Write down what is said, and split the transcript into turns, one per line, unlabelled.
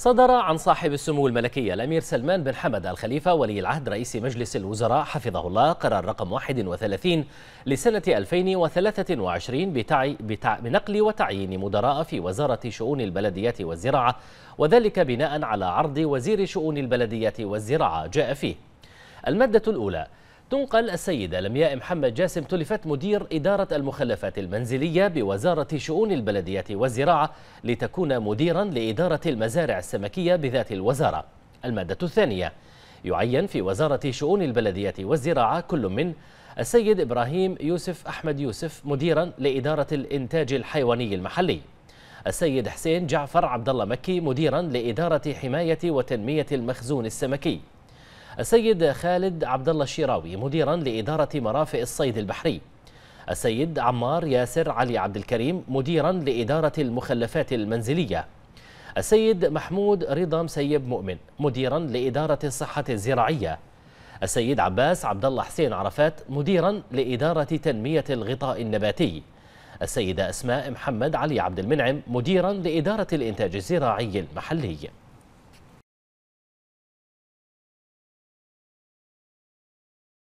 صدر عن صاحب السمو الملكي الأمير سلمان بن حمد الخليفة ولي العهد رئيس مجلس الوزراء حفظه الله قرار رقم 31 لسنة 2023 بتعي بتع... بنقل وتعيين مدراء في وزارة شؤون البلديات والزراعة وذلك بناء على عرض وزير شؤون البلديات والزراعة جاء فيه المادة الأولى تنقل السيدة لمياء محمد جاسم تلفت مدير إدارة المخلفات المنزلية بوزارة شؤون البلدية والزراعة لتكون مديرا لإدارة المزارع السمكية بذات الوزارة المادة الثانية يعين في وزارة شؤون البلدية والزراعة كل من السيد إبراهيم يوسف أحمد يوسف مديرا لإدارة الإنتاج الحيواني المحلي السيد حسين جعفر عبد الله مكي مديرا لإدارة حماية وتنمية المخزون السمكي السيد خالد عبد الله الشيراوي مديرا لإدارة مرافئ الصيد البحري السيد عمار ياسر علي عبد الكريم مديرا لإدارة المخلفات المنزلية السيد محمود رضا مسيب مؤمن مديرا لإدارة الصحة الزراعية السيد عباس عبد الله حسين عرفات مديرا لإدارة تنمية الغطاء النباتي السيدة أسماء محمد علي عبد المنعم مديرا لإدارة الإنتاج الزراعي المحلي